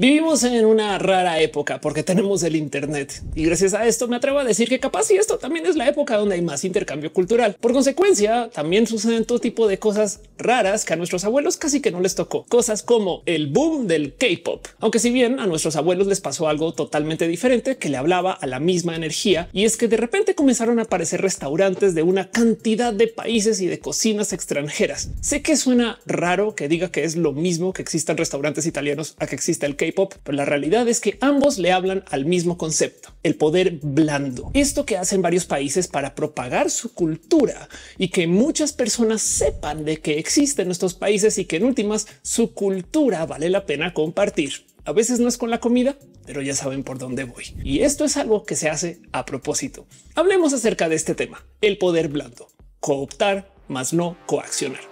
Vivimos en una rara época porque tenemos el Internet y gracias a esto me atrevo a decir que capaz y esto también es la época donde hay más intercambio cultural. Por consecuencia, también suceden todo tipo de cosas raras que a nuestros abuelos casi que no les tocó. Cosas como el boom del K-pop. Aunque si bien a nuestros abuelos les pasó algo totalmente diferente que le hablaba a la misma energía y es que de repente comenzaron a aparecer restaurantes de una cantidad de países y de cocinas extranjeras. Sé que suena raro que diga que es lo mismo que existan restaurantes italianos a que exista el K-pop pop pero pues la realidad es que ambos le hablan al mismo concepto, el poder blando. Esto que hacen varios países para propagar su cultura y que muchas personas sepan de que existen estos países y que en últimas su cultura vale la pena compartir. A veces no es con la comida, pero ya saben por dónde voy. Y esto es algo que se hace a propósito. Hablemos acerca de este tema, el poder blando, cooptar más no coaccionar.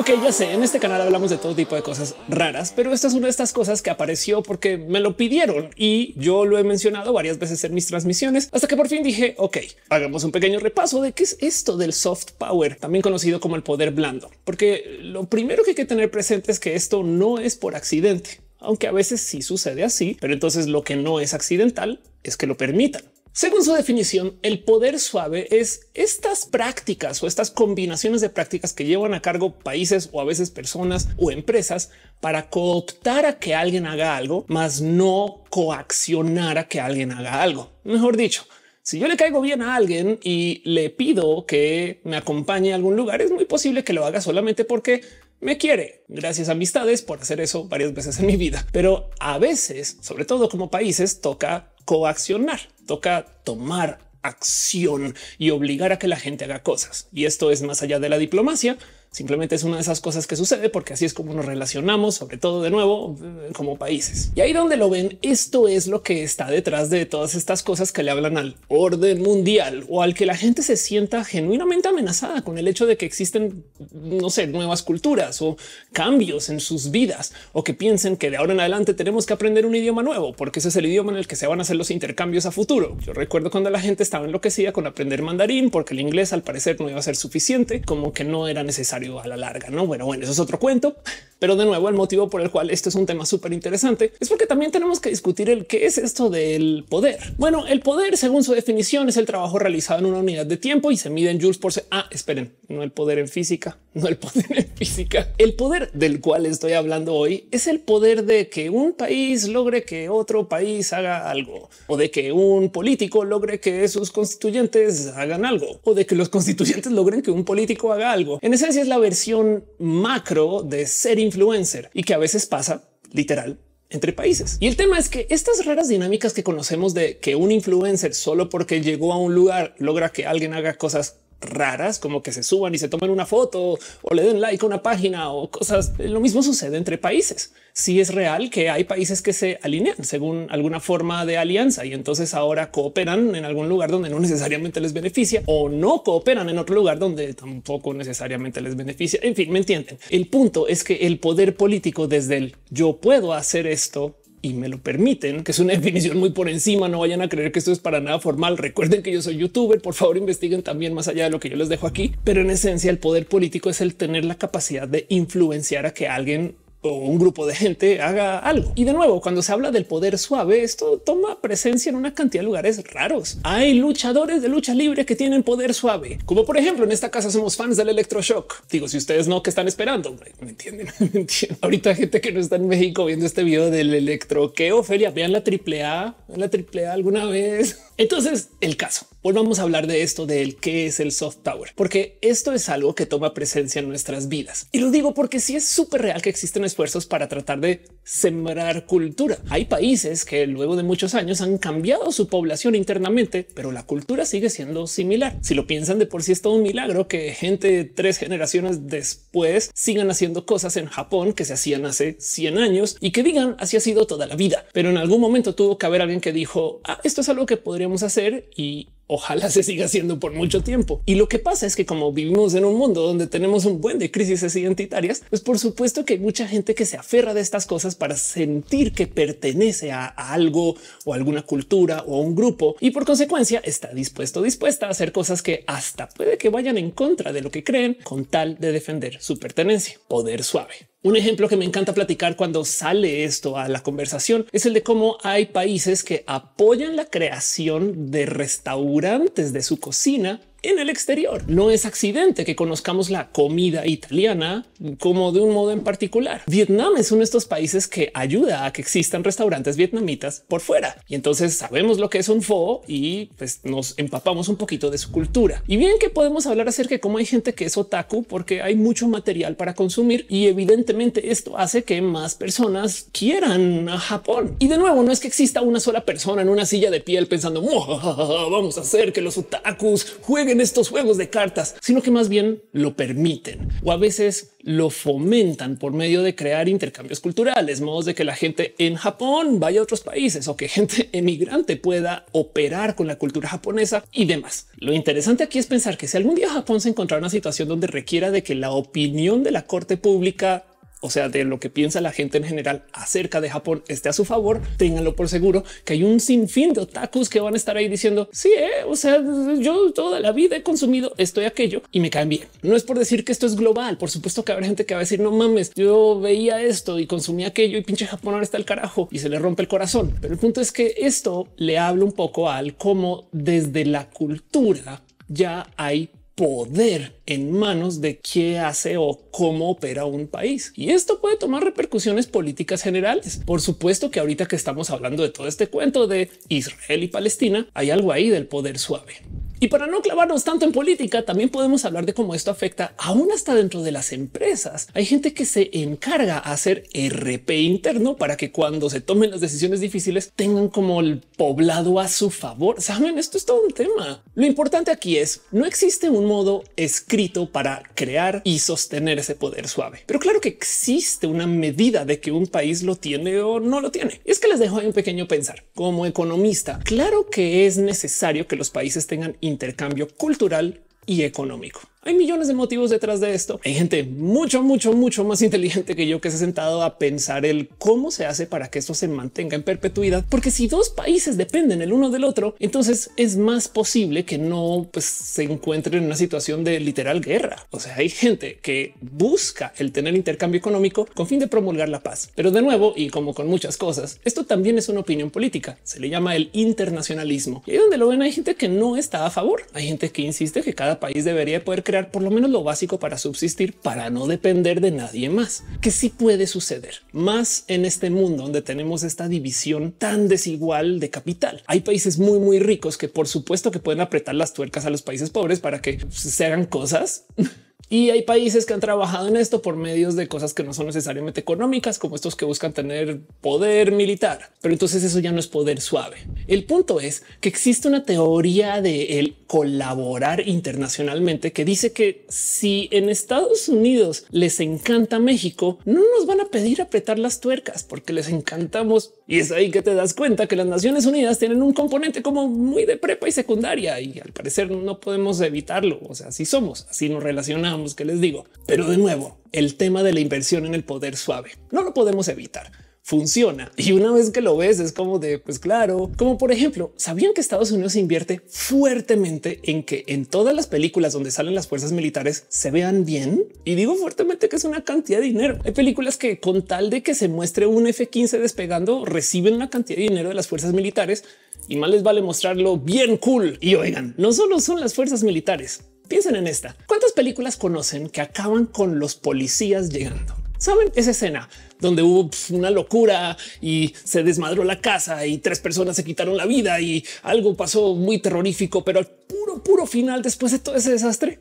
Ok, ya sé, en este canal hablamos de todo tipo de cosas raras, pero esta es una de estas cosas que apareció porque me lo pidieron y yo lo he mencionado varias veces en mis transmisiones hasta que por fin dije, ok, hagamos un pequeño repaso de qué es esto del soft power, también conocido como el poder blando, porque lo primero que hay que tener presente es que esto no es por accidente aunque a veces sí sucede así, pero entonces lo que no es accidental es que lo permitan. Según su definición, el poder suave es estas prácticas o estas combinaciones de prácticas que llevan a cargo países o a veces personas o empresas para cooptar a que alguien haga algo, más, no coaccionar a que alguien haga algo. Mejor dicho, si yo le caigo bien a alguien y le pido que me acompañe a algún lugar, es muy posible que lo haga solamente porque me quiere. Gracias a amistades por hacer eso varias veces en mi vida. Pero a veces, sobre todo como países, toca coaccionar, toca tomar acción y obligar a que la gente haga cosas. Y esto es más allá de la diplomacia, Simplemente es una de esas cosas que sucede porque así es como nos relacionamos, sobre todo de nuevo eh, como países. Y ahí donde lo ven, esto es lo que está detrás de todas estas cosas que le hablan al orden mundial o al que la gente se sienta genuinamente amenazada con el hecho de que existen, no sé, nuevas culturas o cambios en sus vidas o que piensen que de ahora en adelante tenemos que aprender un idioma nuevo porque ese es el idioma en el que se van a hacer los intercambios a futuro. Yo recuerdo cuando la gente estaba enloquecida con aprender mandarín porque el inglés al parecer no iba a ser suficiente, como que no era necesario a la larga, no? Bueno, bueno, eso es otro cuento, pero de nuevo el motivo por el cual esto es un tema súper interesante es porque también tenemos que discutir el qué es esto del poder. Bueno, el poder, según su definición, es el trabajo realizado en una unidad de tiempo y se mide en joules por se Ah, esperen, no el poder en física, no el poder en física. El poder del cual estoy hablando hoy es el poder de que un país logre que otro país haga algo o de que un político logre que sus constituyentes hagan algo o de que los constituyentes logren que un político haga algo. En esencia es la versión macro de ser influencer y que a veces pasa literal entre países. Y el tema es que estas raras dinámicas que conocemos de que un influencer solo porque llegó a un lugar logra que alguien haga cosas raras, como que se suban y se tomen una foto o le den like a una página o cosas. Lo mismo sucede entre países. Si sí es real que hay países que se alinean según alguna forma de alianza y entonces ahora cooperan en algún lugar donde no necesariamente les beneficia o no cooperan en otro lugar donde tampoco necesariamente les beneficia. En fin, me entienden. El punto es que el poder político desde el yo puedo hacer esto y me lo permiten, que es una definición muy por encima. No vayan a creer que esto es para nada formal. Recuerden que yo soy youtuber. Por favor, investiguen también más allá de lo que yo les dejo aquí. Pero en esencia, el poder político es el tener la capacidad de influenciar a que alguien o un grupo de gente haga algo. Y de nuevo, cuando se habla del poder suave, esto toma presencia en una cantidad de lugares raros. Hay luchadores de lucha libre que tienen poder suave, como por ejemplo en esta casa somos fans del electroshock. Digo, si ustedes no, que están esperando? Me entienden, me entienden. Ahorita gente que no está en México viendo este video del electro que Ofelia, vean la triple A, la triple A alguna vez. Entonces, el caso, volvamos a hablar de esto, del qué es el soft power, porque esto es algo que toma presencia en nuestras vidas. Y lo digo porque sí es súper real que existen esfuerzos para tratar de sembrar cultura. Hay países que luego de muchos años han cambiado su población internamente, pero la cultura sigue siendo similar. Si lo piensan de por sí es todo un milagro que gente de tres generaciones después sigan haciendo cosas en Japón que se hacían hace 100 años y que digan así ha sido toda la vida. Pero en algún momento tuvo que haber alguien que dijo ah, esto es algo que podríamos hacer y ojalá se siga haciendo por mucho tiempo. Y lo que pasa es que como vivimos en un mundo donde tenemos un buen de crisis identitarias, pues por supuesto que hay mucha gente que se aferra de estas cosas para sentir que pertenece a, algo o a alguna cultura o a un grupo y por consecuencia está dispuesto, dispuesta a hacer cosas que hasta puede que vayan en contra de lo que creen con tal de defender su pertenencia. Poder suave. Un ejemplo que me encanta platicar cuando sale esto a la conversación es el de cómo hay países que apoyan la creación de restaurantes de su cocina en el exterior. No es accidente que conozcamos la comida italiana como de un modo en particular. Vietnam es uno de estos países que ayuda a que existan restaurantes vietnamitas por fuera. Y entonces sabemos lo que es un fo y pues nos empapamos un poquito de su cultura. Y bien que podemos hablar acerca de cómo hay gente que es otaku porque hay mucho material para consumir y evidentemente esto hace que más personas quieran a Japón. Y de nuevo, no es que exista una sola persona en una silla de piel pensando, vamos a hacer que los otakus jueguen en estos juegos de cartas, sino que más bien lo permiten o a veces lo fomentan por medio de crear intercambios culturales, modos de que la gente en Japón vaya a otros países o que gente emigrante pueda operar con la cultura japonesa y demás. Lo interesante aquí es pensar que si algún día Japón se encontrara una situación donde requiera de que la opinión de la corte pública o sea, de lo que piensa la gente en general acerca de Japón esté a su favor, ténganlo por seguro que hay un sinfín de otakus que van a estar ahí diciendo, sí, eh, o sea, yo toda la vida he consumido esto y aquello y me caen bien. No es por decir que esto es global, por supuesto que habrá gente que va a decir, no mames, yo veía esto y consumía aquello y pinche Japón ahora está el carajo y se le rompe el corazón. Pero el punto es que esto le habla un poco al cómo desde la cultura ya hay poder en manos de qué hace o cómo opera un país. Y esto puede tomar repercusiones políticas generales. Por supuesto que ahorita que estamos hablando de todo este cuento de Israel y Palestina, hay algo ahí del poder suave. Y para no clavarnos tanto en política, también podemos hablar de cómo esto afecta aún hasta dentro de las empresas. Hay gente que se encarga a hacer RP interno para que cuando se tomen las decisiones difíciles tengan como el poblado a su favor. Saben, esto es todo un tema. Lo importante aquí es no existe un modo escrito para crear y sostener ese poder suave, pero claro que existe una medida de que un país lo tiene o no lo tiene. Es que les dejo ahí un pequeño pensar como economista. Claro que es necesario que los países tengan intercambio cultural y económico. Hay millones de motivos detrás de esto. Hay gente mucho, mucho, mucho más inteligente que yo que se ha sentado a pensar el cómo se hace para que esto se mantenga en perpetuidad, porque si dos países dependen el uno del otro, entonces es más posible que no pues, se encuentren en una situación de literal guerra. O sea, hay gente que busca el tener intercambio económico con fin de promulgar la paz. Pero de nuevo, y como con muchas cosas, esto también es una opinión política. Se le llama el internacionalismo. Y ahí donde lo ven, hay gente que no está a favor. Hay gente que insiste que cada país debería poder crear por lo menos lo básico para subsistir, para no depender de nadie más, que sí puede suceder más en este mundo donde tenemos esta división tan desigual de capital. Hay países muy, muy ricos que por supuesto que pueden apretar las tuercas a los países pobres para que se hagan cosas. Y hay países que han trabajado en esto por medios de cosas que no son necesariamente económicas, como estos que buscan tener poder militar. Pero entonces eso ya no es poder suave. El punto es que existe una teoría del colaborar internacionalmente que dice que si en Estados Unidos les encanta México, no nos van a pedir apretar las tuercas porque les encantamos. Y es ahí que te das cuenta que las Naciones Unidas tienen un componente como muy de prepa y secundaria y al parecer no podemos evitarlo. O sea, así somos, así nos relacionamos, que les digo. Pero de nuevo, el tema de la inversión en el poder suave no lo podemos evitar funciona. Y una vez que lo ves es como de, pues claro, como por ejemplo, ¿sabían que Estados Unidos invierte fuertemente en que en todas las películas donde salen las fuerzas militares se vean bien? Y digo fuertemente que es una cantidad de dinero. Hay películas que con tal de que se muestre un F-15 despegando, reciben una cantidad de dinero de las fuerzas militares y más les vale mostrarlo bien cool. Y oigan, no solo son las fuerzas militares, piensen en esta. ¿Cuántas películas conocen que acaban con los policías llegando? Saben esa escena donde hubo pues, una locura y se desmadró la casa y tres personas se quitaron la vida y algo pasó muy terrorífico, pero al puro, puro final, después de todo ese desastre,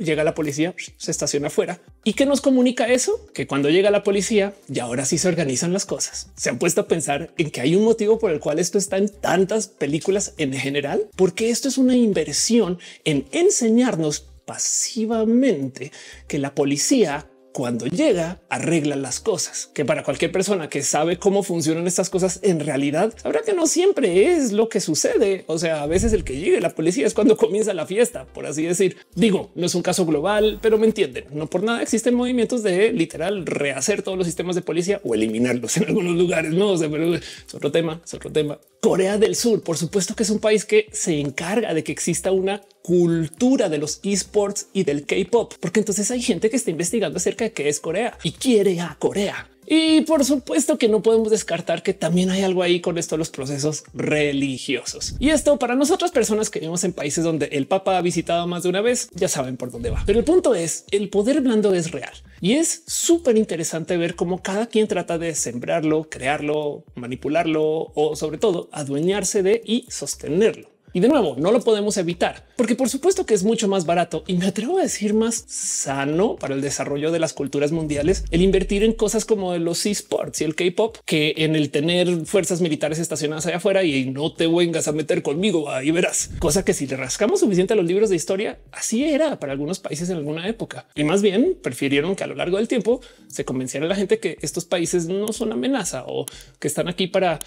llega la policía, se estaciona afuera. ¿Y qué nos comunica eso? Que cuando llega la policía y ahora sí se organizan las cosas. Se han puesto a pensar en que hay un motivo por el cual esto está en tantas películas en general, porque esto es una inversión en enseñarnos pasivamente que la policía cuando llega arregla las cosas, que para cualquier persona que sabe cómo funcionan estas cosas en realidad, sabrá que no siempre es lo que sucede. O sea, a veces el que llegue la policía es cuando comienza la fiesta, por así decir. Digo, no es un caso global, pero me entienden. No por nada existen movimientos de literal rehacer todos los sistemas de policía o eliminarlos en algunos lugares. No, o sea, pero es otro tema, es otro tema. Corea del Sur, por supuesto que es un país que se encarga de que exista una cultura de los esports y del K-pop, porque entonces hay gente que está investigando acerca de qué es Corea y quiere a Corea. Y por supuesto que no podemos descartar que también hay algo ahí con esto de los procesos religiosos. Y esto para nosotras personas que vivimos en países donde el Papa ha visitado más de una vez, ya saben por dónde va. Pero el punto es, el poder blando es real. Y es súper interesante ver cómo cada quien trata de sembrarlo, crearlo, manipularlo o sobre todo adueñarse de y sostenerlo. Y de nuevo, no lo podemos evitar, porque por supuesto que es mucho más barato y me atrevo a decir más sano para el desarrollo de las culturas mundiales el invertir en cosas como los esports y el K-pop que en el tener fuerzas militares estacionadas allá afuera y no te vengas a meter conmigo. Ahí verás, cosa que si le rascamos suficiente a los libros de historia, así era para algunos países en alguna época y más bien prefirieron que a lo largo del tiempo se convenciera a la gente que estos países no son amenaza o que están aquí para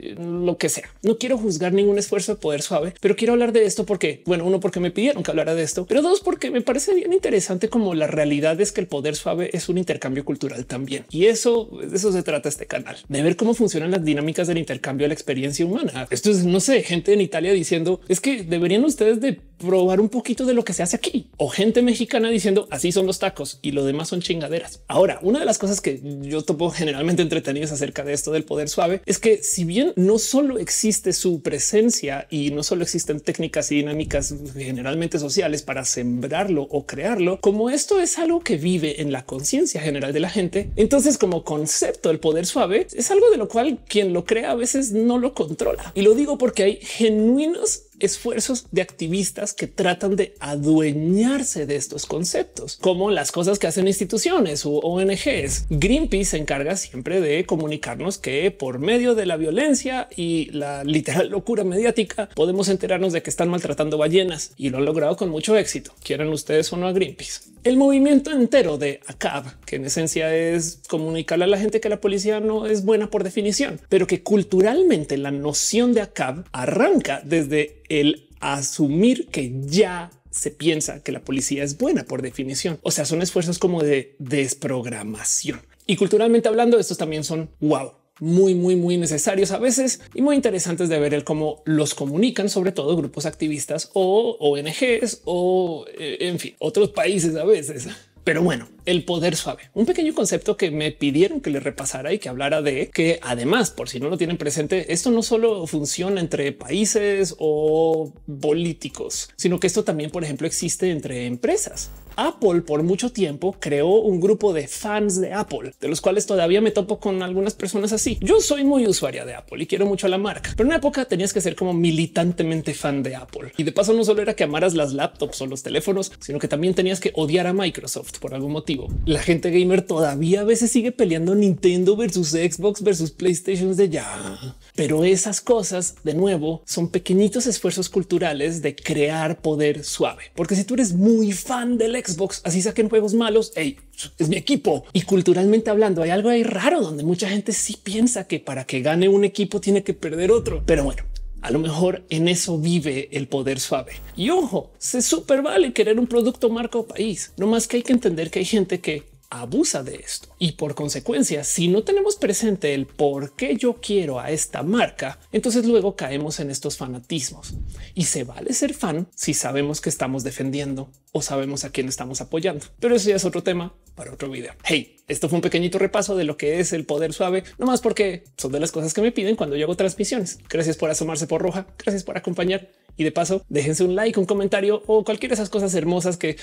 eh, lo que sea. No quiero juzgar ningún esfuerzo de poder suave pero quiero hablar de esto porque, bueno, uno, porque me pidieron que hablara de esto, pero dos, porque me parece bien interesante como la realidad es que el poder suave es un intercambio cultural también. Y eso, de eso se trata este canal, de ver cómo funcionan las dinámicas del intercambio de la experiencia humana. Esto es, no sé, gente en Italia diciendo es que deberían ustedes de probar un poquito de lo que se hace aquí o gente mexicana diciendo así son los tacos y lo demás son chingaderas. Ahora, una de las cosas que yo topo generalmente entretenidos acerca de esto del poder suave es que si bien no solo existe su presencia y no solo existen técnicas y dinámicas generalmente sociales para sembrarlo o crearlo, como esto es algo que vive en la conciencia general de la gente, entonces como concepto el poder suave es algo de lo cual quien lo crea a veces no lo controla. Y lo digo porque hay genuinos esfuerzos de activistas que tratan de adueñarse de estos conceptos, como las cosas que hacen instituciones u ONGs. Greenpeace se encarga siempre de comunicarnos que por medio de la violencia y la literal locura mediática podemos enterarnos de que están maltratando ballenas y lo han logrado con mucho éxito. Quieren ustedes o no a Greenpeace. El movimiento entero de ACAB, que en esencia es comunicarle a la gente que la policía no es buena por definición, pero que culturalmente la noción de ACAB arranca desde el asumir que ya se piensa que la policía es buena por definición. O sea, son esfuerzos como de desprogramación. Y culturalmente hablando, estos también son wow, muy, muy, muy necesarios a veces y muy interesantes de ver el cómo los comunican, sobre todo grupos activistas o ONGs o, eh, en fin, otros países a veces. Pero bueno, el poder suave, un pequeño concepto que me pidieron que le repasara y que hablara de que además, por si no lo tienen presente, esto no solo funciona entre países o políticos, sino que esto también, por ejemplo, existe entre empresas. Apple por mucho tiempo creó un grupo de fans de Apple, de los cuales todavía me topo con algunas personas así. Yo soy muy usuaria de Apple y quiero mucho a la marca, pero en una época tenías que ser como militantemente fan de Apple. Y de paso no solo era que amaras las laptops o los teléfonos, sino que también tenías que odiar a Microsoft por algún motivo la gente gamer todavía a veces sigue peleando Nintendo versus Xbox versus PlayStation de ya. Pero esas cosas, de nuevo, son pequeñitos esfuerzos culturales de crear poder suave. Porque si tú eres muy fan del Xbox, así saquen juegos malos, hey, es mi equipo. Y culturalmente hablando, hay algo ahí raro donde mucha gente sí piensa que para que gane un equipo tiene que perder otro. Pero bueno, a lo mejor en eso vive el poder suave. Y ojo, se super vale querer un producto marco país. No más que hay que entender que hay gente que abusa de esto. Y por consecuencia, si no tenemos presente el por qué yo quiero a esta marca, entonces luego caemos en estos fanatismos. Y se vale ser fan si sabemos que estamos defendiendo o sabemos a quién estamos apoyando. Pero eso ya es otro tema para otro video. Hey, esto fue un pequeñito repaso de lo que es el poder suave, nomás porque son de las cosas que me piden cuando yo hago transmisiones. Gracias por asomarse por roja, gracias por acompañar y de paso, déjense un like, un comentario o cualquiera de esas cosas hermosas que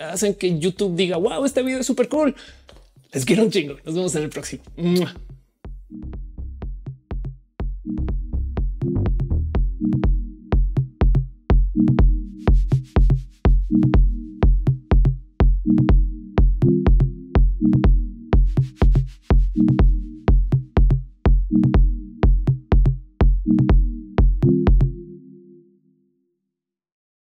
hacen que YouTube diga wow, este video es súper cool. Les quiero un chingo. Nos vemos en el próximo.